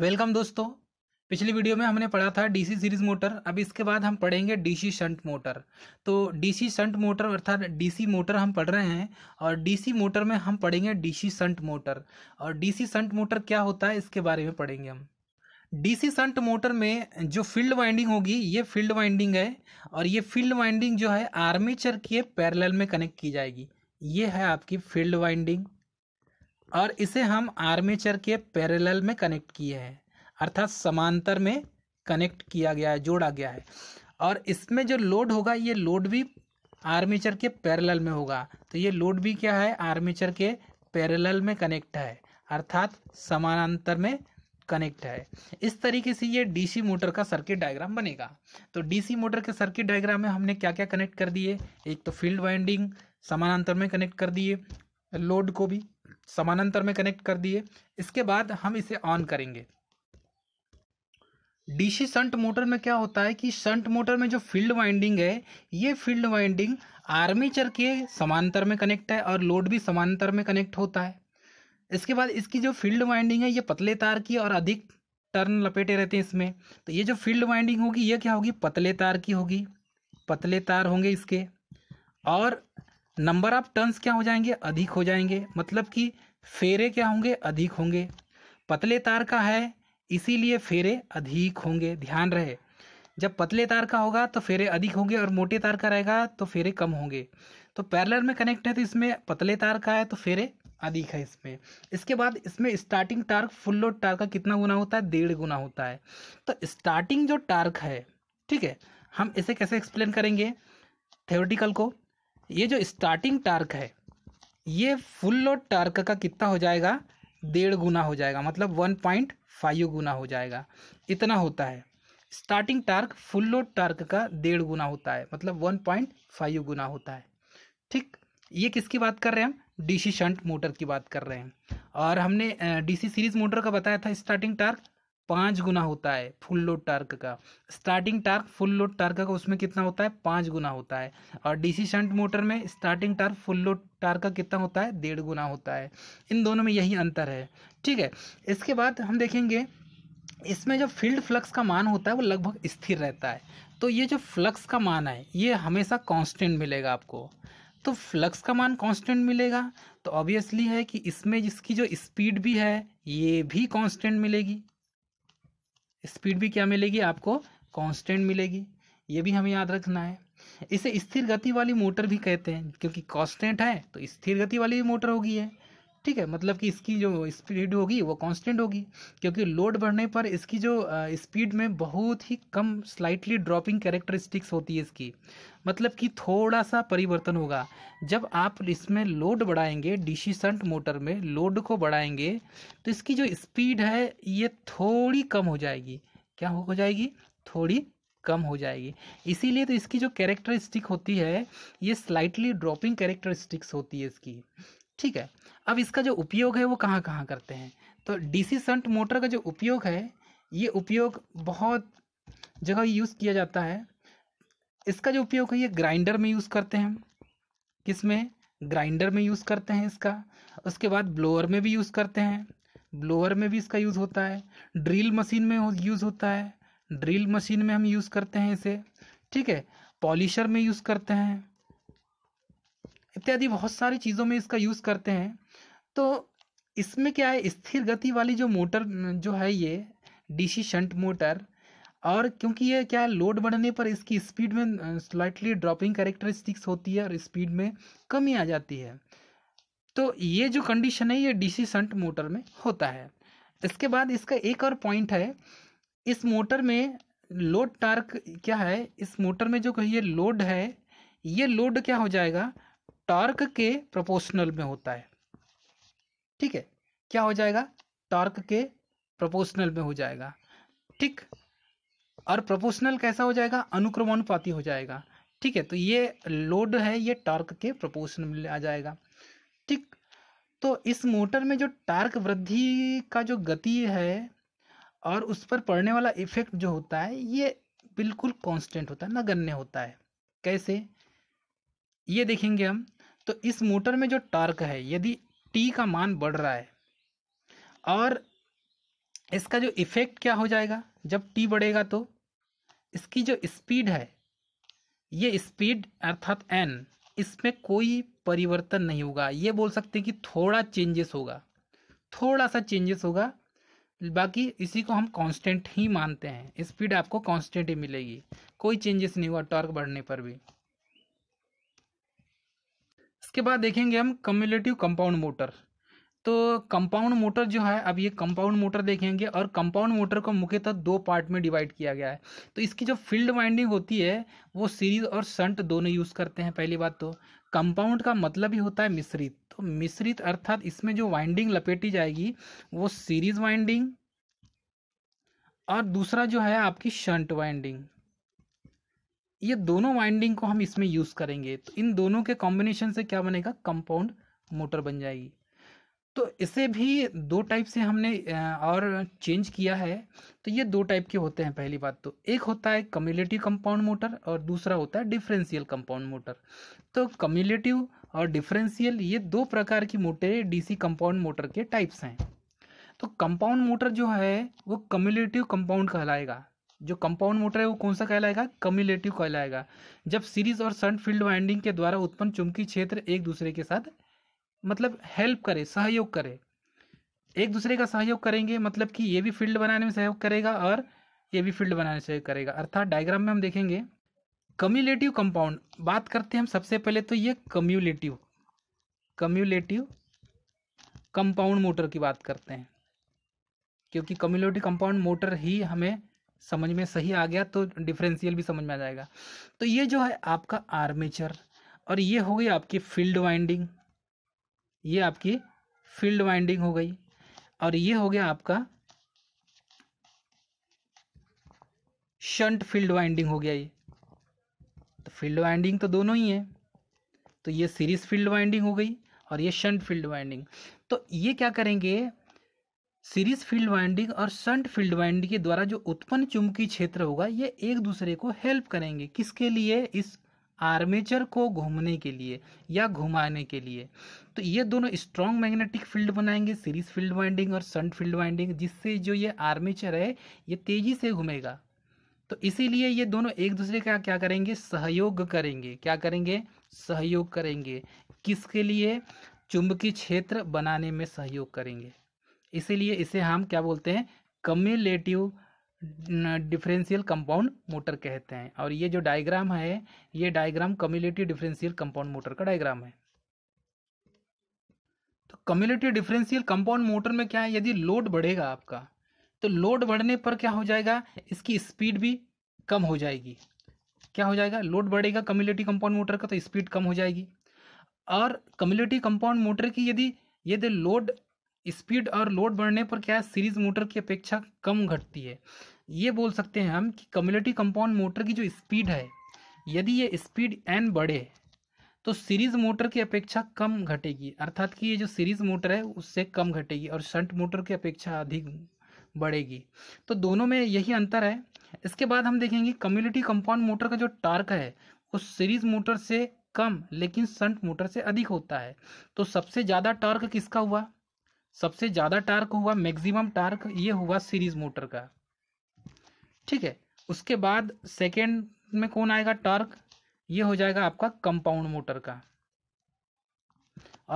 welcome दोस्तों पिछली video में हमने पढ़ा था डीसी सीरीज मोटर अब इसके बाद हम पढ़ेंगे डीसी शंट मोटर तो डीसी शंट मोटर अर्थात डीसी मोटर हम पढ़ रहे हैं और डीसी मोटर में हम पढ़ेंगे डीसी शंट मोटर और डीसी शंट मोटर क्या होता है इसके बारे में पढ़ेंगे हम डीसी शंट मोटर में जो फील्ड वाइंडिंग होगी ये फील्ड वाइंडिंग है और ये फील्ड वाइंडिंग जो है आर्मीचर के पैरेलल में कनेक्ट की जाएगी ये है आपकी फील्ड वाइंडिंग और इसे हम आर्मेचर के पैरेलल में कनेक्ट किए हैं अर्थात समांतर में कनेक्ट किया गया है जोड़ा गया है और इसमें जो लोड होगा ये लोड भी आर्मेचर के पैरेलल में होगा तो ये लोड भी क्या है आर्मेचर के पैरेलल में कनेक्ट है अर्थात समानांतर में कनेक्ट है इस तरीके से ये डीसी मोटर का सर्किट डायग्राम बनेगा तो डीसी मोटर के सर्किट डायग्राम में हमने क्या क्या कनेक्ट कर दिए एक तो फील्ड वाइंडिंग समानांतर में कनेक्ट कर दिए लोड को भी समानांतर में कनेक्ट कर दिए इसके बाद हम इसे ऑन करेंगे डीसी संट मोटर में क्या होता है कि संट मोटर में जो फील्ड वाइंडिंग है ये फील्ड वाइंडिंग आर्मीचर के समांतर में कनेक्ट है और लोड भी समांतर में कनेक्ट होता है इसके बाद इसकी जो फील्ड वाइंडिंग है ये पतले तार की और अधिक टर्न लपेटे रहते हैं इसमें तो ये जो फील्ड वाइंडिंग होगी ये क्या होगी पतले तार की होगी पतले तार होंगे इसके और नंबर ऑफ टर्न्स क्या हो जाएंगे अधिक हो जाएंगे मतलब कि फेरे क्या होंगे अधिक होंगे पतले तार का है इसीलिए फेरे अधिक होंगे ध्यान रहे जब पतले तार का होगा तो फेरे अधिक होंगे और मोटे तार का रहेगा तो फेरे कम होंगे तो पैरलर में कनेक्ट है तो इसमें पतले तार का है तो फेरे अधिक है इसमें इसके बाद इसमें starting torque full load torque का कितना गुना होता है डेढ़ गुना होता है तो स्टार्टिंग जो टार्क है ठीक है हम इसे कैसे एक्सप्लेन करेंगे थ्योरेटिकल को ये जो स्टार्टिंग टार्क है ये फुल लोड टार्क का कितना हो जाएगा डेढ़ गुना हो जाएगा मतलब वन पॉइंट फाइव गुना हो जाएगा इतना होता है starting torque full load torque का डेढ़ गुना होता है मतलब वन पॉइंट फाइव गुना होता है ठीक ये किसकी बात कर रहे हैं हम डीसी शंट मोटर की बात कर रहे हैं और हमने डीसी सीरीज मोटर का बताया था स्टार्टिंग टार्क पाँच गुना होता है फुल लोड टार्क का starting torque full load torque का उसमें कितना होता है पाँच गुना होता है और डीसी शंट मोटर में starting torque full load torque का कितना होता है डेढ़ गुना होता है इन दोनों में यही अंतर है ठीक है इसके बाद हम देखेंगे इसमें जो फील्ड फ्लक्स का मान होता है वो लगभग स्थिर रहता है तो ये जो फ्लक्स का मान है ये हमेशा कॉन्स्टेंट मिलेगा आपको तो फ्लक्स का मान कांस्टेंट मिलेगा तो ऑब्वियसली है कि इसमें जिसकी जो स्पीड भी है ये भी कांस्टेंट मिलेगी स्पीड भी क्या मिलेगी आपको कांस्टेंट मिलेगी ये भी हमें याद रखना है इसे स्थिर गति वाली मोटर भी कहते हैं क्योंकि कांस्टेंट है तो स्थिर गति वाली मोटर होगी है ठीक है मतलब कि इसकी जो स्पीड होगी वो कांस्टेंट होगी क्योंकि लोड बढ़ने पर इसकी जो स्पीड में बहुत ही कम स्लाइटली ड्रॉपिंग कैरेक्टरिस्टिक्स होती है इसकी मतलब कि थोड़ा सा परिवर्तन होगा जब आप इसमें लोड बढ़ाएंगे डीसी संट मोटर में लोड को बढ़ाएंगे तो इसकी जो स्पीड है ये थोड़ी कम हो जाएगी क्या हो जाएगी थोड़ी कम हो जाएगी इसीलिए तो इसकी जो कैरेक्टरिस्टिक होती है ये स्लाइटली ड्रॉपिंग कैरेक्टरिस्टिक्स होती है इसकी ठीक है अब इसका जो उपयोग है वो कहाँ कहाँ करते हैं तो डीसी संट मोटर का जो उपयोग है ये उपयोग बहुत जगह यूज़ किया जाता है इसका जो उपयोग है ये ग्राइंडर में यूज़ करते हैं किस में ग्राइंडर में यूज़ करते हैं इसका उसके बाद ब्लोअर में भी यूज़ करते हैं ब्लोअर में भी इसका यूज़ होता है ड्रिल मशीन में यूज़ होता है ड्रिल मशीन में हम यूज़ करते हैं इसे ठीक है पॉलिशर में यूज़ करते हैं इत्यादि बहुत सारी चीज़ों में इसका यूज़ करते हैं तो इसमें क्या है स्थिर गति वाली जो मोटर जो है ये डीसी शंट मोटर और क्योंकि ये क्या है लोड बढ़ने पर इसकी स्पीड में स्लाइटली ड्रॉपिंग करेक्टरिस्टिक्स होती है और स्पीड में कमी आ जाती है तो ये जो कंडीशन है ये डीसी शंट मोटर में होता है इसके बाद इसका एक और पॉइंट है इस मोटर में लोड टार्क क्या है इस मोटर में जो कहिए लोड है ये लोड क्या हो जाएगा टॉर्क के प्रोपोर्शनल में होता है ठीक है क्या हो जाएगा टॉर्क के प्रोपोर्शनल में हो जाएगा ठीक और प्रोपोर्शनल कैसा हो जाएगा अनुक्रमानुपाती हो जाएगा ठीक है तो ये लोड है ये टॉर्क के प्रोपोर्शन में आ जाएगा ठीक तो इस मोटर में जो टार्क वृद्धि का जो गति है और उस पर पड़ने वाला इफेक्ट जो होता है ये बिल्कुल कांस्टेंट होता है नगण्य होता है कैसे ये देखेंगे हम तो इस मोटर में जो टॉर्क है यदि टी का मान बढ़ रहा है और इसका जो इफ़ेक्ट क्या हो जाएगा जब टी बढ़ेगा तो इसकी जो स्पीड है ये स्पीड अर्थात एन इसमें कोई परिवर्तन नहीं होगा ये बोल सकते हैं कि थोड़ा चेंजेस होगा थोड़ा सा चेंजेस होगा बाकी इसी को हम कांस्टेंट ही मानते हैं स्पीड आपको कांस्टेंट ही मिलेगी कोई चेंजेस नहीं हुआ टॉर्क बढ़ने पर भी इसके बाद देखेंगे हम कम्युलेटिव कंपाउंड मोटर तो कंपाउंड मोटर जो है अब ये कंपाउंड मोटर देखेंगे और कंपाउंड मोटर को मुख्यतः दो पार्ट में डिवाइड किया गया है तो इसकी जो फील्ड वाइंडिंग होती है वो सीरीज और संट दोनों यूज़ करते हैं पहली बात तो कंपाउंड का मतलब ही होता है मिश्रित तो मिश्रित अर्थात इसमें जो वाइंडिंग लपेटी जाएगी वो सीरीज वाइंडिंग और दूसरा जो है आपकी शंट वाइंडिंग ये दोनों वाइंडिंग को हम इसमें यूज़ करेंगे तो इन दोनों के कॉम्बिनेशन से क्या बनेगा कंपाउंड मोटर बन जाएगी तो इसे भी दो टाइप से हमने और चेंज किया है तो ये दो टाइप के होते हैं पहली बात तो एक होता है कम्युलेटिव कंपाउंड मोटर और दूसरा होता है डिफरेंशियल कंपाउंड मोटर तो कम्युलेटिव और डिफरेंशियल ये दो प्रकार की मोटर डीसी कंपाउंड मोटर के टाइप्स हैं तो कंपाउंड मोटर जो है वो कम्युलेटिव कंपाउंड कहलाएगा जो कंपाउंड मोटर है वो कौन सा कहलाएगा कम्युलेटिव कहलाएगा जब सीरीज और सन फील्ड वाइंडिंग के द्वारा उत्पन्न चुंबकीय क्षेत्र एक दूसरे के साथ मतलब हेल्प करे सहयोग करे एक दूसरे का सहयोग करेंगे मतलब कि ये भी फील्ड बनाने में सहयोग करेगा और ये भी फील्ड बनाने में सहयोग करेगा अर्थात डायग्राम में हम देखेंगे कम्युलेटिव कंपाउंड बात करते हैं हम सबसे पहले तो ये कम्युलेटिव कम्युलेटिव कंपाउंड मोटर की बात करते हैं क्योंकि कम्युलेटिव कंपाउंड मोटर ही हमें समझ में सही आ गया तो डिफरेंशियल भी समझ में आ जाएगा तो ये जो है आपका आर्मेचर और ये हो गई आपकी फील्ड वाइंडिंग ये आपकी फील्ड वाइंडिंग हो गई और ये हो गया आपका शंट फील्ड वाइंडिंग हो गया ये तो फील्ड वाइंडिंग तो दोनों ही है तो ये सीरीज फील्ड वाइंडिंग हो गई और ये शंट फील्ड वाइंडिंग तो ये क्या करेंगे सीरीज फील्ड वाइंडिंग और संट फील्ड वाइंडिंग के द्वारा जो उत्पन्न चुंबकीय क्षेत्र होगा ये एक दूसरे को हेल्प करेंगे किसके लिए इस आर्मेचर को घूमने के लिए या घुमाने के लिए तो ये दोनों स्ट्रॉन्ग मैग्नेटिक फील्ड बनाएंगे सीरीज फील्ड वाइंडिंग और संट फील्ड वाइंडिंग जिससे जो ये आर्मेचर है ये तेज़ी से घूमेगा तो इसीलिए ये दोनों एक दूसरे का क्या करेंगे सहयोग करेंगे क्या करेंगे सहयोग करेंगे किसके लिए चुंबकीय क्षेत्र बनाने में सहयोग करेंगे इसीलिए इसे हम क्या बोलते हैं कम्युलेटिव डिफरेंशियल कंपाउंड मोटर कहते हैं और ये जो डायग्राम है ये diagram cumulative differential compound motor का डायग्राम है तो कम्युलेटिव डिफरेंशियल कंपाउंड मोटर में क्या है यदि लोड बढ़ेगा आपका तो लोड बढ़ने पर क्या हो जाएगा इसकी स्पीड भी कम हो जाएगी क्या हो जाएगा लोड बढ़ेगा कम्युनिटी कंपाउंड मोटर का तो स्पीड कम हो जाएगी और कम्युनिटी कंपाउंड मोटर की यदि यदि लोड स्पीड और लोड बढ़ने पर क्या है सीरीज मोटर की अपेक्षा कम घटती है ये बोल सकते हैं हम कि कम्युनिटी कंपाउंड मोटर की जो स्पीड है यदि ये स्पीड एन बढ़े तो सीरीज मोटर की अपेक्षा कम घटेगी अर्थात कि ये जो सीरीज मोटर है उससे कम घटेगी और शंट मोटर की अपेक्षा अधिक बढ़ेगी तो दोनों में यही अंतर है इसके बाद हम देखेंगे कम्युनिटी कंपाउंड मोटर का जो टार्क है वो सीरीज मोटर से कम लेकिन संट मोटर से अधिक होता है तो सबसे ज़्यादा टार्क किसका हुआ सबसे ज़्यादा टार्क हुआ मैक्सिमम टार्क ये हुआ सीरीज मोटर का ठीक है उसके बाद सेकेंड में कौन आएगा टार्क ये हो जाएगा आपका कंपाउंड मोटर का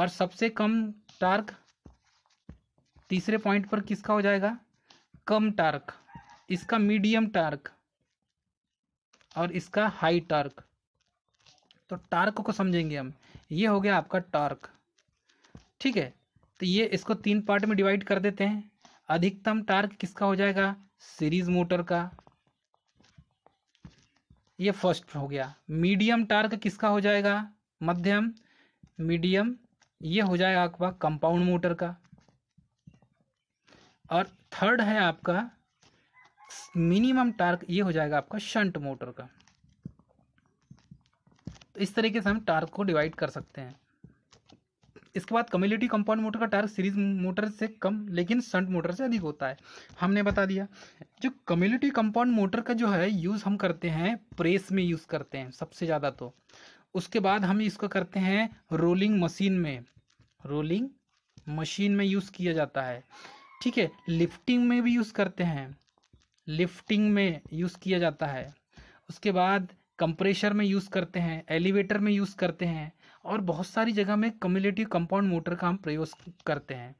और सबसे कम टार्क तीसरे पॉइंट पर किसका हो जाएगा कम टार्क इसका मीडियम टार्क और इसका हाई टार्क तो टार्क को समझेंगे हम ये हो गया आपका टार्क ठीक है तो ये इसको तीन पार्ट में डिवाइड कर देते हैं अधिकतम टार्क किसका हो जाएगा सीरीज मोटर का ये फर्स्ट हो गया मीडियम टार्क किसका हो जाएगा मध्यम मीडियम ये हो जाएगा आपका कंपाउंड मोटर का और थर्ड है आपका मिनिमम टार्क ये हो जाएगा आपका शंट मोटर का तो इस तरीके से हम टार्क को डिवाइड कर सकते हैं इसके बाद कम्युनिटी कंपाउंड मोटर का टार्क सीरीज मोटर से कम लेकिन संट मोटर से अधिक होता है हमने बता दिया जो कम्युनिटी कंपाउंड मोटर का जो है यूज़ हम करते हैं प्रेस में यूज़ करते हैं सबसे ज़्यादा तो उसके बाद हम इसको करते हैं रोलिंग मशीन में रोलिंग मशीन में यूज़ किया जाता है ठीक है लिफ्टिंग में भी यूज़ करते हैं लिफ्टिंग में यूज़ किया जाता है उसके बाद कंप्रेशर में यूज़ करते हैं एलिवेटर में यूज़ करते हैं और बहुत सारी जगह में कम्युलेटिव कंपाउंड मोटर का हम प्रयोग करते हैं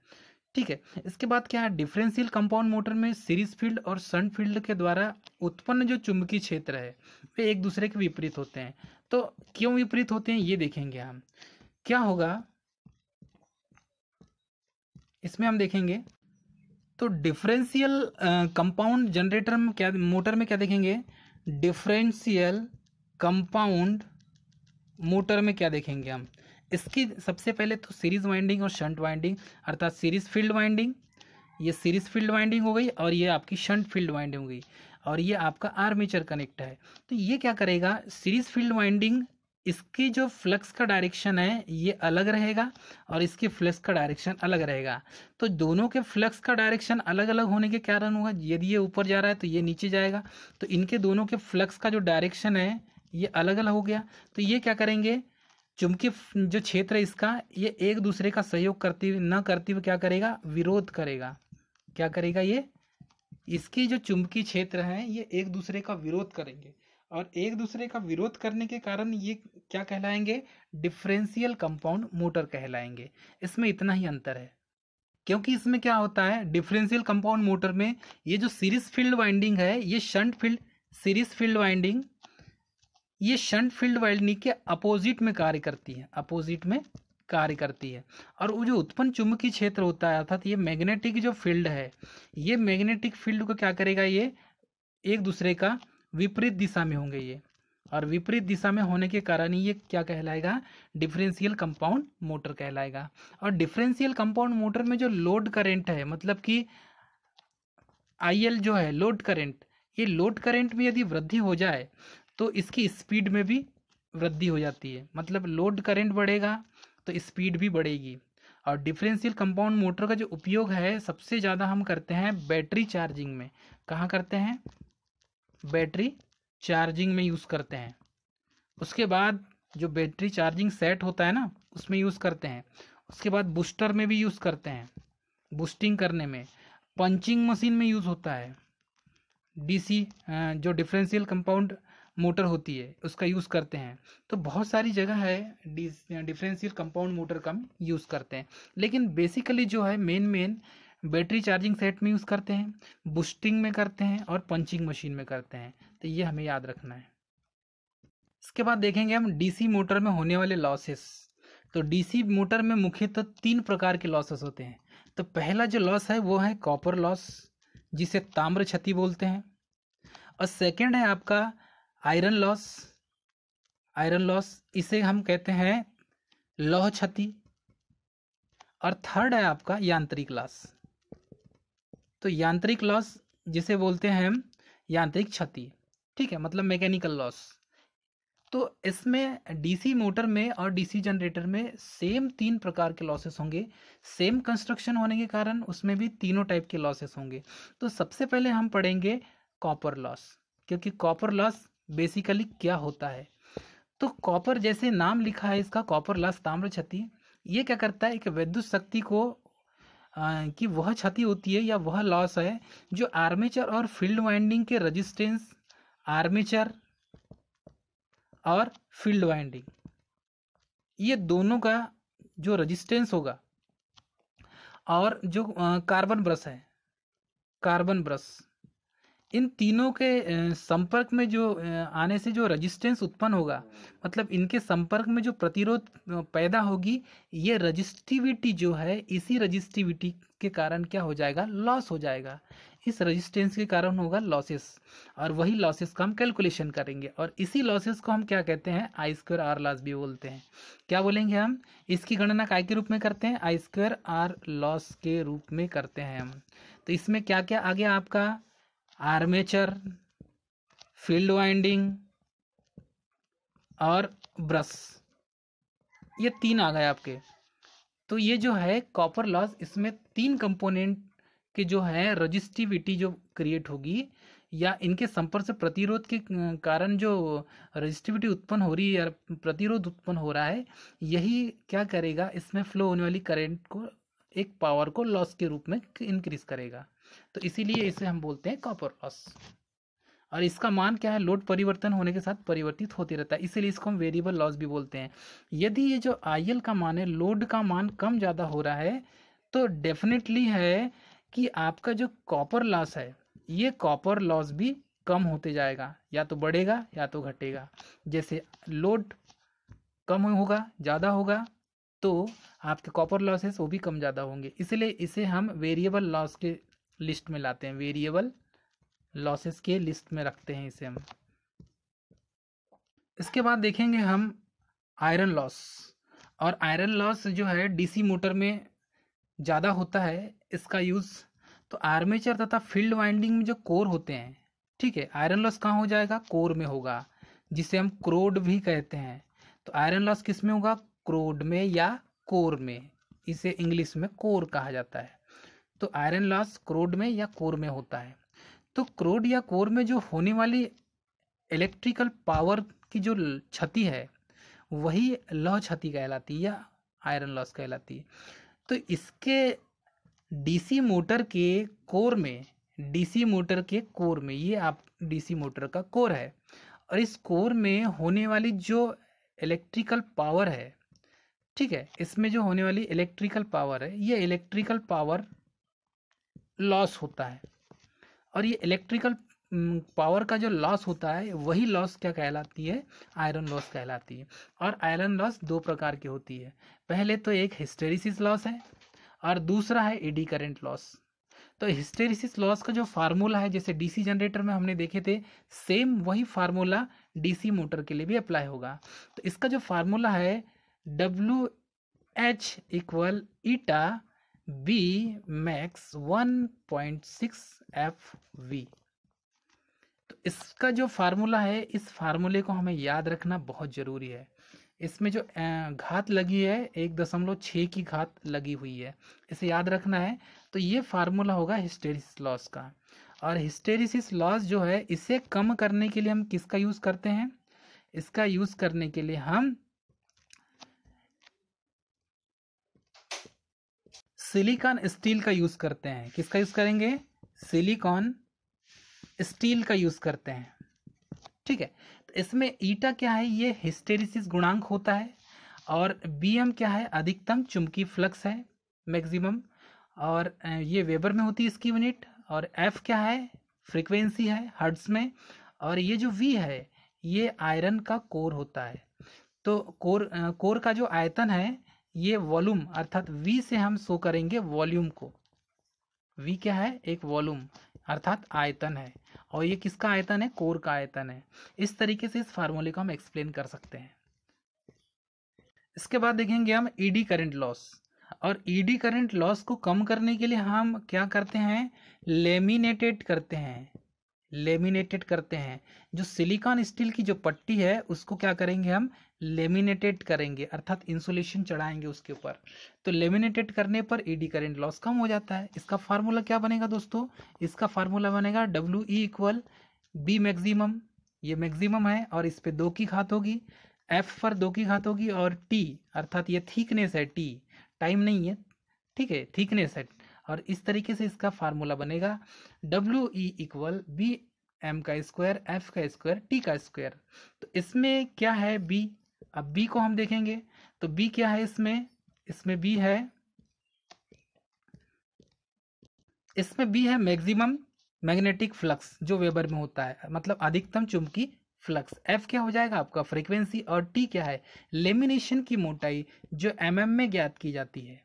ठीक है इसके बाद क्या है डिफरेंशियल कंपाउंड मोटर में सीरीज फील्ड और सन्ट फील्ड के द्वारा उत्पन्न जो चुंबकीय क्षेत्र है वे एक दूसरे के विपरीत होते हैं तो क्यों विपरीत होते हैं ये देखेंगे हम क्या होगा इसमें हम देखेंगे तो डिफरेंशियल कंपाउंड जनरेटर में क्या मोटर में क्या देखेंगे डिफरेंशियल कंपाउंड मोटर में क्या देखेंगे हम इसकी सबसे पहले तो सीरीज वाइंडिंग और शंट वाइंडिंग अर्थात सीरीज फील्ड वाइंडिंग ये सीरीज फील्ड वाइंडिंग हो गई और ये आपकी शंट फील्ड वाइंडिंग हो गई और ये आपका आर्मेचर कनेक्ट है तो ये क्या करेगा सीरीज फील्ड वाइंडिंग इसकी जो फ्लक्स का डायरेक्शन है ये अलग रहेगा और इसके फ्लक्स का डायरेक्शन अलग रहेगा तो दोनों के फ्लक्स का डायरेक्शन अलग अलग होने के कारण होगा यदि ये ऊपर जा रहा है तो ये नीचे जाएगा तो इनके दोनों के फ्लक्स का जो डायरेक्शन है ये अलग अलग हो गया तो ये क्या करेंगे चुंबकीय जो क्षेत्र है इसका ये एक दूसरे का सहयोग करते हुए न करते हुए क्या करेगा विरोध करेगा क्या करेगा ये इसकी जो चुंबकीय क्षेत्र हैं ये एक दूसरे का विरोध करेंगे और एक दूसरे का विरोध करने के कारण ये क्या कहलाएंगे डिफरेंशियल कंपाउंड मोटर कहलाएंगे इसमें इतना ही अंतर है क्योंकि इसमें क्या होता है डिफरेंशियल कंपाउंड मोटर में ये जो सीरीज फील्ड वाइंडिंग है ये shunt field series field winding ये शंट फील्ड वाइंडिंग के अपोजिट में कार्य करती है अपोजिट में कार्य करती है और वो जो उत्पन्न चुंबकीय क्षेत्र होता है अर्थात ये मैग्नेटिक जो फील्ड है ये मैग्नेटिक फील्ड को क्या करेगा ये एक दूसरे का विपरीत दिशा में होंगे ये और विपरीत दिशा में होने के कारण ये क्या कहलाएगा डिफरेंशियल कंपाउंड मोटर कहलाएगा और डिफरेंशियल कंपाउंड मोटर में जो लोड करंट है मतलब कि आईएल जो है लोड करंट ये लोड करंट में यदि वृद्धि हो जाए तो इसकी स्पीड में भी वृद्धि हो जाती है मतलब लोड करंट बढ़ेगा तो स्पीड भी बढ़ेगी और डिफरेंशियल कंपाउंड मोटर का जो उपयोग है सबसे ज़्यादा हम करते हैं बैटरी चार्जिंग में कहाँ करते हैं बैटरी चार्जिंग में यूज़ करते हैं उसके बाद जो बैटरी चार्जिंग सेट होता है ना उसमें यूज़ करते हैं उसके बाद बूस्टर में भी यूज़ करते हैं बूस्टिंग करने में पंचिंग मशीन में यूज़ होता है डीसी जो डिफरेंशियल कंपाउंड मोटर होती है उसका यूज़ करते हैं तो बहुत सारी जगह है डिफरेंशियल कंपाउंड मोटर का यूज़ करते हैं लेकिन बेसिकली जो है main main battery charging set में यूज़ करते हैं बूस्टिंग में करते हैं और पंचिंग मशीन में करते हैं तो ये हमें याद रखना है इसके बाद देखेंगे हम डीसी मोटर में होने वाले लॉसेस तो डीसी मोटर में मुख्यतः तो तीन प्रकार के लॉसेस होते हैं तो पहला जो लॉस है वो है कॉपर लॉस जिसे ताम्र क्षति बोलते हैं और सेकेंड है आपका आयरन लॉस आयरन लॉस इसे हम कहते हैं लौह क्षति और थर्ड है आपका यांत्रिक लॉस तो यांत्रिक लॉस जिसे बोलते हैं हम यांत्रिक क्षति ठीक है मतलब मैकेनिकल लॉस तो इसमें डीसी मोटर में और डीसी जनरेटर में सेम तीन प्रकार के लॉसेस होंगे सेम कंस्ट्रक्शन होने के कारण उसमें भी तीनों टाइप के लॉसेस होंगे तो सबसे पहले हम पढ़ेंगे कॉपर लॉस क्योंकि कॉपर लॉस बेसिकली क्या होता है तो कॉपर जैसे नाम लिखा है इसका कॉपर लास ताम्र क्षति ये क्या करता है कि वैद्युत शक्ति को आ, कि वह क्षति होती है या वह लॉस है जो आर्मेचर और फील्ड वाइंडिंग के रेजिस्टेंस आर्मेचर और फील्ड वाइंडिंग ये दोनों का जो रेजिस्टेंस होगा और जो कार्बन ब्रश है कार्बन ब्रश इन तीनों के संपर्क में जो आने से जो रेजिस्टेंस उत्पन्न होगा मतलब इनके संपर्क में जो प्रतिरोध पैदा होगी ये रजिस्टिविटी जो है इसी रजिस्टिविटी के कारण क्या हो जाएगा लॉस हो जाएगा इस रेजिस्टेंस के कारण होगा लॉसेस और वही लॉसेस का हम कैलकुलेशन करेंगे और इसी लॉसेस को हम क्या कहते हैं आई स्क्वेयर आर लॉस भी बोलते हैं क्या बोलेंगे हम इसकी गणना काय के रूप में करते हैं आई स्क्वेयर आर लॉस के रूप में करते हैं हम तो इसमें क्या क्या आ गया आपका आर्मेचर फील्ड वाइंडिंग और ब्रश ये तीन आ गए आपके तो ये जो है कॉपर लॉस इसमें तीन कंपोनेंट के जो है रजिस्टिविटी जो क्रिएट होगी या इनके संपर्क से प्रतिरोध के कारण जो रजिस्टिविटी उत्पन्न हो रही है प्रतिरोध उत्पन्न हो रहा है यही क्या करेगा इसमें फ्लो होने वाली करंट को एक पावर को लॉस के रूप में इंक्रीज करेगा तो इसीलिए इसे हम बोलते हैं कॉपर लॉस और इसका मान क्या है लोड परिवर्तन होने के साथ परिवर्तित होते रहता है इसीलिए इसको हम वेरिएबल लॉस भी बोलते हैं यदि ये जो आई का मान है लोड का मान कम ज़्यादा हो रहा है तो डेफिनेटली है कि आपका जो कॉपर लॉस है ये कॉपर लॉस भी कम होते जाएगा या तो बढ़ेगा या तो घटेगा जैसे लोड कम होगा ज़्यादा होगा तो आपके कॉपर लॉसेस वो भी कम ज़्यादा होंगे इसलिए इसे हम वेरिएबल लॉस के लिस्ट में लाते हैं वेरिएबल लॉसेस के लिस्ट में रखते हैं इसे हम इसके बाद देखेंगे हम आयरन लॉस और आयरन लॉस जो है डीसी मोटर में ज़्यादा होता है इसका यूज़ तो आर्मेचर तथा फील्ड वाइंडिंग में जो कोर होते हैं ठीक है आयरन लॉस कहाँ हो जाएगा कोर में होगा जिसे हम क्रोड भी कहते हैं तो आयरन लॉस किस में होगा क्रोड में या कोर में इसे इंग्लिश में कोर कहा जाता है तो आयरन लॉस क्रोड में या कोर में होता है तो क्रोड या कोर में जो होने वाली इलेक्ट्रिकल पावर की जो क्षति है वही लौह क्षति कहलाती है या आयरन लॉस कहलाती है तो इसके डीसी मोटर के कोर में डीसी मोटर के कोर में ये आप डीसी मोटर का कोर है और इस कोर में होने वाली जो इलेक्ट्रिकल पावर है ठीक है इसमें जो होने वाली इलेक्ट्रिकल पावर है ये इलेक्ट्रिकल पावर लॉस होता है और ये इलेक्ट्रिकल पावर का जो लॉस होता है वही लॉस क्या कहलाती है आयरन लॉस कहलाती है और आयरन लॉस दो प्रकार की होती है पहले तो एक हिस्टेरिसिस लॉस है और दूसरा है ईडी करेंट लॉस तो हिस्टेरिसिस लॉस का जो फार्मूला है जैसे डीसी जनरेटर में हमने देखे थे सेम वही फार्मूला डीसी मोटर के लिए भी अप्लाई होगा तो इसका जो फार्मूला है W H equal eta b max 1.6 F V तो इसका जो फार्मूला है इस फार्मूले को हमें याद रखना बहुत ज़रूरी है इसमें जो घात लगी है एक दशमलव छः की घात लगी हुई है इसे याद रखना है तो ये फार्मूला होगा हिस्टेरिस लॉस का और हिस्टेरिसिस लॉस जो है इसे कम करने के लिए हम किसका यूज़ करते हैं इसका यूज़ करने के लिए हम सिलिकॉन स्टील का यूज़ करते हैं किसका यूज़ करेंगे सिलिकॉन स्टील का यूज़ करते हैं ठीक है तो इसमें ईटा क्या है ये हिस्टेरिसिस गुणांक होता है और बी एम क्या है अधिकतम चुंबकीय फ्लक्स है मैक्सिमम और ये वेबर में होती है इसकी यूनिट और एफ क्या है फ्रीक्वेंसी है हर्ट्स में और ये जो वी है ये आयरन का कोर होता है तो कोर कोर का जो आयतन है ये वॉल्यूम अर्थात वी से हम शो करेंगे वॉल्यूम को वी क्या है एक वॉल्यूम अर्थात आयतन है और ये किसका आयतन है कोर का आयतन है इस तरीके से इस फार्मूले को हम एक्सप्लेन कर सकते हैं इसके बाद देखेंगे हम ईडी करंट लॉस और ईडी करंट लॉस को कम करने के लिए हम क्या करते हैं लेमिनेटेड करते हैं लेमिनेटेड करते हैं जो सिलिकॉन स्टील की जो पट्टी है उसको क्या करेंगे हम लेमिनेटेड करेंगे अर्थात इंसुलेशन चढ़ाएंगे उसके ऊपर तो लेमिनेटेड करने पर ईडी करेंट लॉस कम हो जाता है इसका फार्मूला क्या बनेगा दोस्तों इसका फार्मूला बनेगा W E equal B maximum ये मैक्सिमम है और इस पर दो की घात होगी एफ पर दो की घात होगी और टी अर्थात ये थीकनेस है टी टाइम नहीं है ठीक है थीकनेस है और इस तरीके से इसका फार्मूला बनेगा W E equal B M का स्क्वायर एफ का स्क्वायर टी का स्क्वायर तो इसमें क्या है बी अब बी को हम देखेंगे तो बी क्या है इसमें इसमें बी है इसमें बी है मैक्सिमम मैग्नेटिक फ्लक्स जो वेबर में होता है मतलब अधिकतम चुंबकीय फ्लक्स एफ क्या हो जाएगा आपका फ्रीक्वेंसी और टी क्या है लेमिनेशन की मोटाई जो एम mm में ज्ञात की जाती है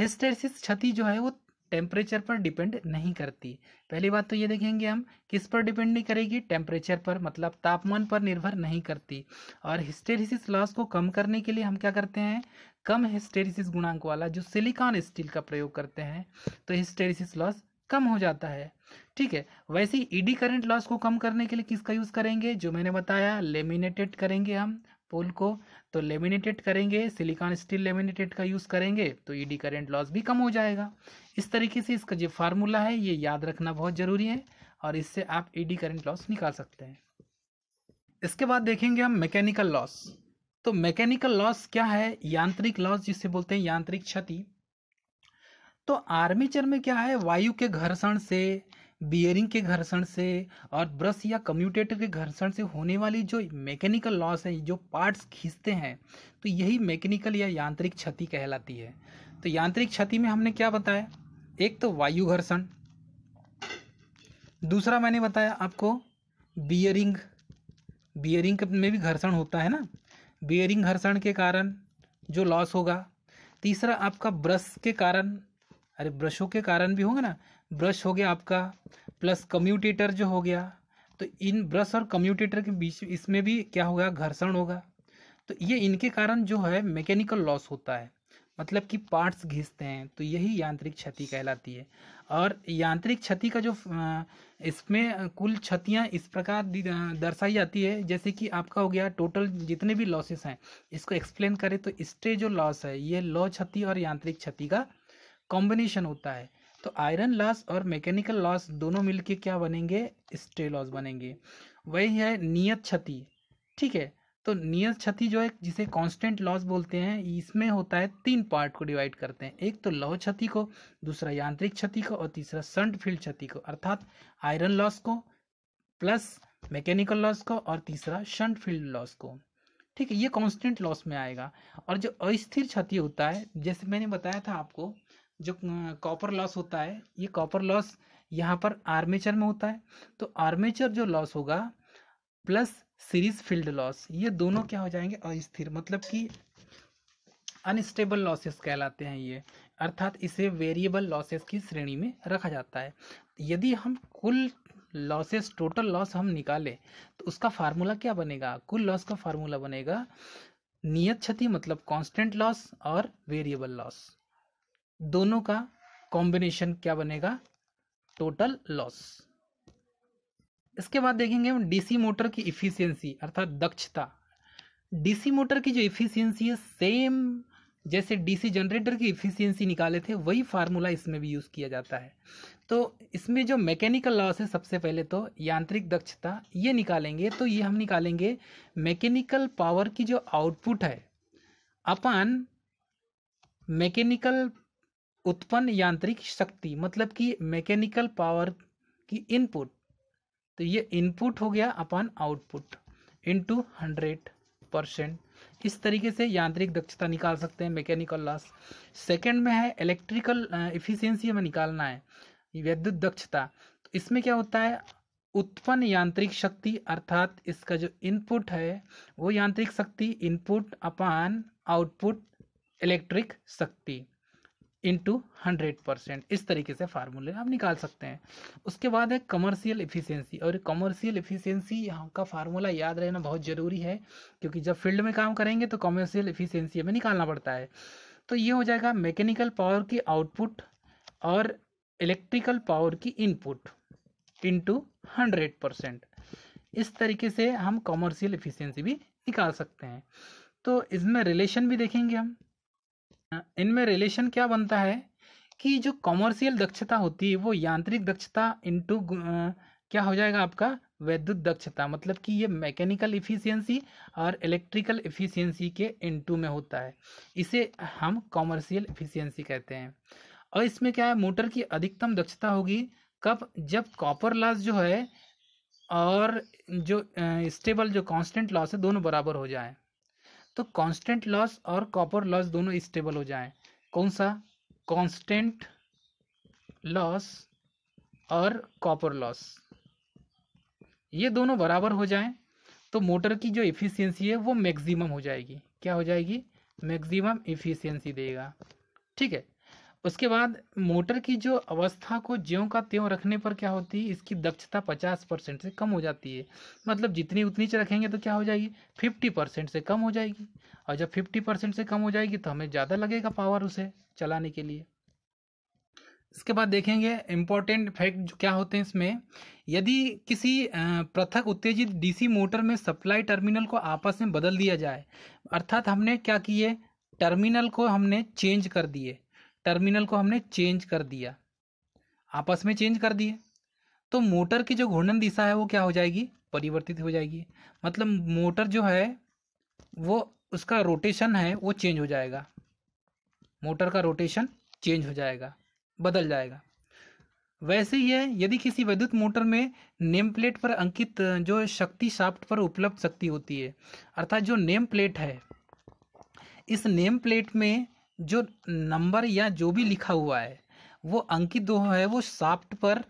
हिस्टेरिस क्षति जो है वो टेम्परेचर पर डिपेंड नहीं करती पहली बात तो ये देखेंगे हम किस पर डिपेंड नहीं करेगी टेम्परेचर पर मतलब तापमान पर निर्भर नहीं करती और हिस्टेरिसिस लॉस को कम करने के लिए हम क्या करते हैं कम हिस्टेरिसिस गुणांक वाला जो सिलिकॉन स्टील का प्रयोग करते हैं तो हिस्टेरिसिस लॉस कम हो जाता है ठीक है वैसे ईडी करंट लॉस को कम करने के लिए किसका यूज़ करेंगे जो मैंने बताया लेमिनेटेड करेंगे हम पोल को तो लेमिनेटेड करेंगे सिलिकॉन स्टील लेमिनेटेड का यूज़ करेंगे तो ईडी करंट लॉस भी कम हो जाएगा इस तरीके से इसका जो फार्मूला है ये याद रखना बहुत ज़रूरी है और इससे आप ईडी करंट लॉस निकाल सकते हैं इसके बाद देखेंगे हम मैकेनिकल लॉस तो मैकेनिकल लॉस क्या है यांत्रिक लॉस जिसे बोलते हैं यांत्रिक क्षति तो आर्मीचर में क्या है वायु के घर्षण से बियरिंग के घर्षण से और ब्रश या कम्यूटेटर के घर्षण से होने वाली जो मैकेनिकल लॉस है जो पार्ट्स खींचते हैं तो यही मैकेनिकल या यांत्रिक क्षति कहलाती है तो यांत्रिक क्षति में हमने क्या बताया एक तो वायु घर्षण दूसरा मैंने बताया आपको बियरिंग बियरिंग में भी घर्षण होता है ना बियरिंग घर्षण के कारण जो लॉस होगा तीसरा आपका ब्रश के कारण अरे ब्रशों के कारण भी होगा ना ब्रश हो गया आपका प्लस कम्यूटेटर जो हो गया तो इन ब्रश और कम्यूटेटर के बीच इसमें भी क्या होगा घर्षण होगा तो ये इनके कारण जो है मैकेनिकल लॉस होता है मतलब कि पार्ट्स घिसते हैं तो यही यांत्रिक क्षति कहलाती है और यांत्रिक क्षति का जो इसमें कुल क्षतियाँ इस प्रकार दर्शाई जाती है जैसे कि आपका हो गया टोटल जितने भी लॉसेस हैं इसको एक्सप्लेन करें तो इसटे जो लॉस है ये लॉ क्षति और यांत्रिक क्षति का कॉम्बिनेशन होता है तो आयरन लॉस और मैकेनिकल लॉस दोनों मिलके क्या बनेंगे स्टे लॉस बनेंगे वही है नियत क्षति ठीक है तो नियत क्षति जो है जिसे कांस्टेंट लॉस बोलते हैं इसमें होता है तीन पार्ट को डिवाइड करते हैं एक तो लौह क्षति को दूसरा यांत्रिक क्षति को और तीसरा संट फील्ड क्षति को अर्थात आयरन लॉस को प्लस मैकेनिकल लॉस को और तीसरा शंट फील्ड लॉस को ठीक है ये कांस्टेंट लॉस में आएगा और जो अस्थिर क्षति होता है जैसे मैंने बताया था आपको जो कॉपर लॉस होता है ये कॉपर लॉस यहाँ पर आर्मेचर में होता है तो आर्मेचर जो लॉस होगा प्लस सीरीज फील्ड लॉस ये दोनों क्या हो जाएंगे अस्थिर मतलब कि अनस्टेबल लॉसेस कहलाते हैं ये अर्थात इसे वेरिएबल लॉसेस की श्रेणी में रखा जाता है यदि हम कुल लॉसेस टोटल लॉस हम निकालें तो उसका फार्मूला क्या बनेगा कुल लॉस का फार्मूला बनेगा नियत क्षति मतलब कांस्टेंट लॉस और वेरिएबल लॉस दोनों का कॉम्बिनेशन क्या बनेगा टोटल लॉस इसके बाद देखेंगे हम डीसी मोटर की इफिशियंसी अर्थात दक्षता डीसी मोटर की जो इफिशियंसी है सेम जैसे डीसी जनरेटर की इफिशियंसी निकाले थे वही फार्मूला इसमें भी यूज़ किया जाता है तो इसमें जो मैकेनिकल लॉस है सबसे पहले तो यांत्रिक दक्षता ये निकालेंगे तो ये हम निकालेंगे मैकेनिकल पावर की जो आउटपुट है अपन मैकेनिकल उत्पन्न यांत्रिक शक्ति मतलब कि मैकेनिकल पावर की इनपुट तो ये इनपुट हो गया अपन आउटपुट इनटू हंड्रेड परसेंट इस तरीके से यांत्रिक दक्षता निकाल सकते हैं मैकेनिकल लॉस सेकंड में है इलेक्ट्रिकल इफिशियंसी हमें निकालना है विद्युत दक्षता तो इसमें क्या होता है उत्पन्न यांत्रिक शक्ति अर्थात इसका जो इनपुट है वो यांत्रिक शक्ति इनपुट अपान आउटपुट इलेक्ट्रिक शक्ति इंटू हंड्रेड परसेंट इस तरीके से फार्मूले आप निकाल सकते हैं उसके बाद है कमर्शियल इफिशियंसी और कमर्शियल इफिशियंसी यहाँ का फार्मूला याद रहना बहुत ज़रूरी है क्योंकि जब फील्ड में काम करेंगे तो कमर्शियल इफिशियंसी हमें निकालना पड़ता है तो ये हो जाएगा मैकेनिकल पावर की आउटपुट और इलेक्ट्रिकल पावर की इनपुट इंटू हंड्रेड परसेंट इस तरीके से हम कॉमर्शियल इफिशियंसी भी निकाल सकते हैं तो इसमें रिलेशन भी देखेंगे हम हाँ, इनमें रिलेशन क्या बनता है कि जो कॉमर्शियल दक्षता होती है वो यांत्रिक दक्षता इनटू क्या हो जाएगा आपका वैद्युत दक्षता मतलब कि ये मैकेनिकल इफिशियंसी और इलेक्ट्रिकल इफिशियंसी के इनटू में होता है इसे हम कॉमर्शियल इफिशियंसी कहते हैं और इसमें क्या है मोटर की अधिकतम दक्षता होगी कब जब कॉपर लॉस जो है और जो स्टेबल जो कांस्टेंट लॉस है दोनों बराबर हो जाए तो कांस्टेंट लॉस और कॉपर लॉस दोनों स्टेबल हो जाएं कौन सा कांस्टेंट लॉस और कॉपर लॉस ये दोनों बराबर हो जाएं तो मोटर की जो इफ़िशियंसी है वो मैक्सिमम हो जाएगी क्या हो जाएगी मैक्सिमम इफ़िशियंसी देगा ठीक है उसके बाद मोटर की जो अवस्था को ज्यों का त्यों रखने पर क्या होती है इसकी दक्षता पचास परसेंट से कम हो जाती है मतलब जितनी उतनी से रखेंगे तो क्या हो जाएगी फिफ्टी परसेंट से कम हो जाएगी और जब फिफ्टी परसेंट से कम हो जाएगी तो हमें ज़्यादा लगेगा पावर उसे चलाने के लिए इसके बाद देखेंगे इम्पोर्टेंट फैक्ट जो क्या होते हैं इसमें यदि किसी पृथक उत्तेजित डीसी मोटर में सप्लाई टर्मिनल को आपस में बदल दिया जाए अर्थात हमने क्या किए टर्मिनल को हमने चेंज कर दिए टर्मिनल को हमने चेंज कर दिया आपस में चेंज कर दिए तो मोटर की जो घूर्णन दिशा है वो क्या हो जाएगी परिवर्तित हो जाएगी मतलब मोटर जो है वो उसका रोटेशन है वो चेंज हो जाएगा मोटर का रोटेशन चेंज हो जाएगा बदल जाएगा वैसे ही है यदि किसी विद्युत मोटर में नेम प्लेट पर अंकित जो शक्ति शाफ्ट पर उपलब्ध शक्ति होती है अर्थात जो नेम प्लेट है इस नेम प्लेट में जो नंबर या जो भी लिखा हुआ है वो अंकित दो है वो साफ्ट पर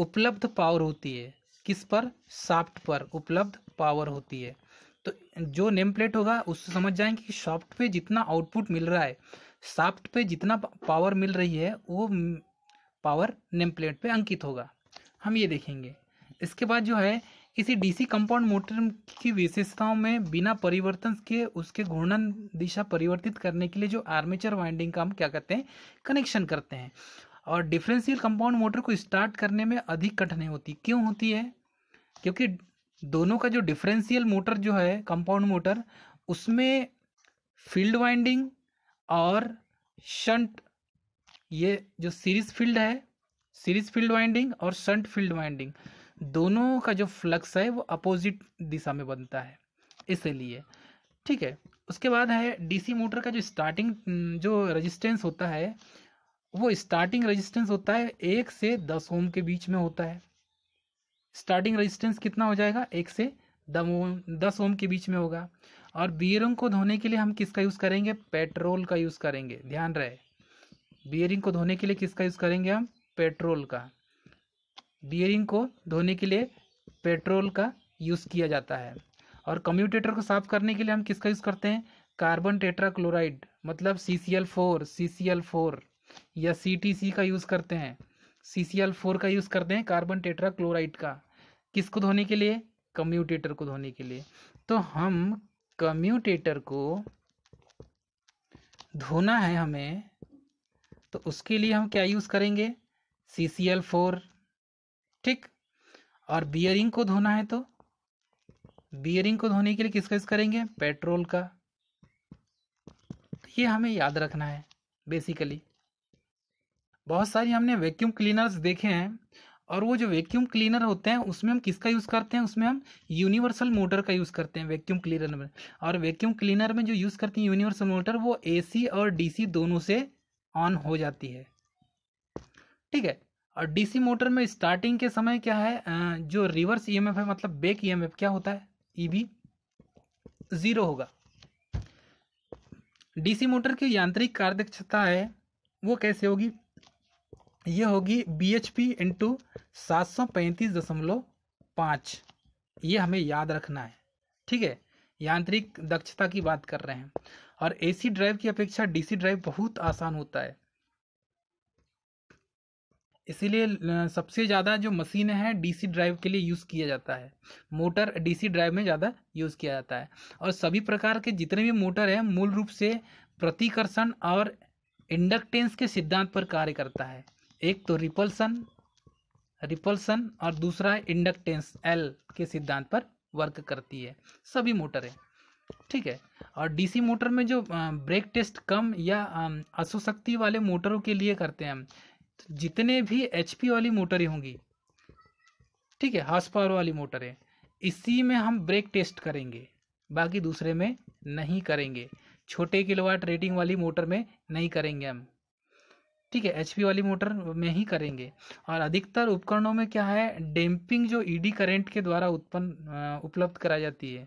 उपलब्ध पावर होती है किस पर साफ्ट पर उपलब्ध पावर होती है तो जो नेम प्लेट होगा उससे समझ जाएंगे कि सॉफ्ट पे जितना आउटपुट मिल रहा है साफ्ट पे जितना पावर मिल रही है वो पावर नेम प्लेट पे अंकित होगा हम ये देखेंगे इसके बाद जो है किसी डीसी कंपाउंड मोटर की विशेषताओं में बिना परिवर्तन के उसके घूर्णन दिशा परिवर्तित करने के लिए जो आर्मेचर वाइंडिंग का हम क्या करते हैं कनेक्शन करते हैं और डिफरेंशियल कंपाउंड मोटर को स्टार्ट करने में अधिक कठिनाई होती क्यों होती है क्योंकि दोनों का जो डिफरेंशियल मोटर जो है कंपाउंड मोटर उसमें फील्ड वाइंडिंग और शंट ये जो सीरीज फील्ड है सीरीज फील्ड वाइंडिंग और शंट फील्ड वाइंडिंग दोनों का जो फ्लक्स है वो अपोजिट दिशा में बनता है इसलिए ठीक है उसके बाद है डीसी मोटर का जो स्टार्टिंग जो रेजिस्टेंस होता है वो स्टार्टिंग रेजिस्टेंस होता है एक से दस ओम के बीच में होता है स्टार्टिंग रेजिस्टेंस कितना हो जाएगा एक से दम ओम दस ओम के बीच में होगा और बियरिंग को धोने के लिए हम किसका यूज़ करेंगे पेट्रोल का यूज़ करेंगे ध्यान रहे बियरिंग को धोने के लिए किसका यूज़ करेंगे हम पेट्रोल का बियरिंग को धोने के लिए पेट्रोल का यूज़ किया जाता है और कम्यूटेटर को साफ करने के लिए हम किसका यूज़ करते हैं कार्बन टेट्राक्लोराइड मतलब C C L four C C L four या सी टी सी का यूज़ करते हैं सी सी एल फोर का यूज़ करते हैं कार्बन टेट्राक्लोराइड का किसको धोने के लिए कम्यूटेटर को धोने के लिए तो हम कम्यूटेटर को धोना है हमें तो उसके लिए हम क्या यूज़ करेंगे सी सी एल फोर ठीक और बियरिंग को धोना है तो बियरिंग को धोने के लिए किसका यूज़ करेंगे पेट्रोल का तो ये हमें याद रखना है बेसिकली बहुत सारी हमने वैक्यूम क्लीनर्स देखे हैं और वो जो वैक्यूम क्लीनर होते हैं उसमें हम किसका यूज़ करते हैं उसमें हम यूनिवर्सल मोटर का यूज़ करते हैं वैक्यूम क्लीनर में और वैक्यूम क्लीनर में जो यूज़ करते हैं यूनिवर्सल मोटर वो एसी और डीसी दोनों से ऑन हो जाती है ठीक है और डीसी मोटर में स्टार्टिंग के समय क्या है जो रिवर्स ईएमएफ है मतलब बेक ईएमएफ क्या होता है ईवी e ज़ीरो होगा डीसी मोटर की यांत्रिक कार्यक्षता है वो कैसे होगी ये होगी बी एच पी इंटू सात सौ पैंतीस दशमलव पाँच ये हमें याद रखना है ठीक है यांत्रिक दक्षता की बात कर रहे हैं और एसी ड्राइव की अपेक्षा डीसी ड्राइव बहुत आसान होता है इसीलिए सबसे ज़्यादा जो मशीन है डीसी ड्राइव के लिए यूज़ किया जाता है मोटर डीसी ड्राइव में ज़्यादा यूज़ किया जाता है और सभी प्रकार के जितने भी मोटर हैं मूल रूप से प्रतिकर्षण और इंडक्टेंस के सिद्धांत पर कार्य करता है एक तो रिपल्सन रिपल्सन और दूसरा इंडक्टेंस एल के सिद्धांत पर वर्क करती है सभी मोटरें ठीक है और डीसी मोटर में जो ब्रेक टेस्ट कम या अशोशक्ति वाले मोटरों के लिए करते हैं हम तो जितने भी एच वाली मोटरें होंगी ठीक है हाउस पावर वाली मोटरें इसी में हम ब्रेक टेस्ट करेंगे बाकी दूसरे में नहीं करेंगे छोटे किलोवाट रेटिंग वाली मोटर में नहीं करेंगे हम ठीक है एच वाली मोटर में ही करेंगे और अधिकतर उपकरणों में क्या है डैम्पिंग जो ईडी e करंट के द्वारा उत्पन्न उपलब्ध कराई जाती है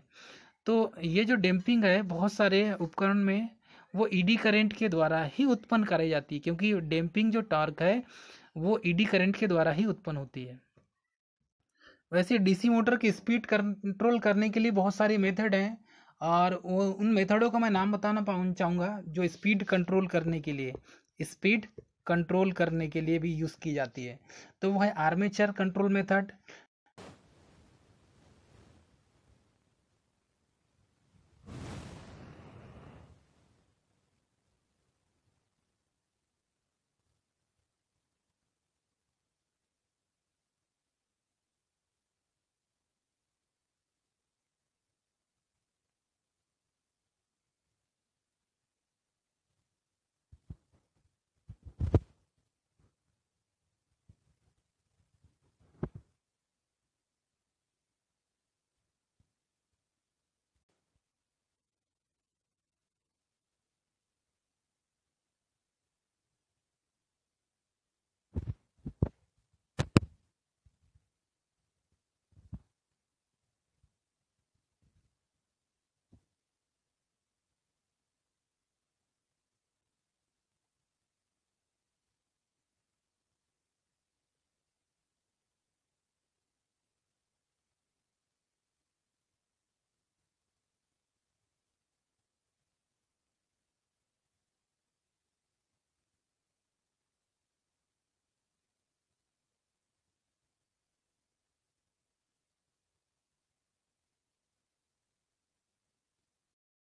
तो ये जो डैम्पिंग है बहुत सारे उपकरण में वो ईडी e करंट के द्वारा ही उत्पन्न कराई जाती है क्योंकि डैम्पिंग जो टॉर्क है वो ईडी e करंट के द्वारा ही उत्पन्न होती है वैसे डीसी मोटर की स्पीड कंट्रोल करने के लिए बहुत सारे मेथड हैं और उन मेथडों का मैं नाम बताना पाऊँ चाहूँगा जो स्पीड कंट्रोल करने के लिए स्पीड कंट्रोल करने के लिए भी यूज़ की जाती है तो वह है आर्मेचर कंट्रोल मेथड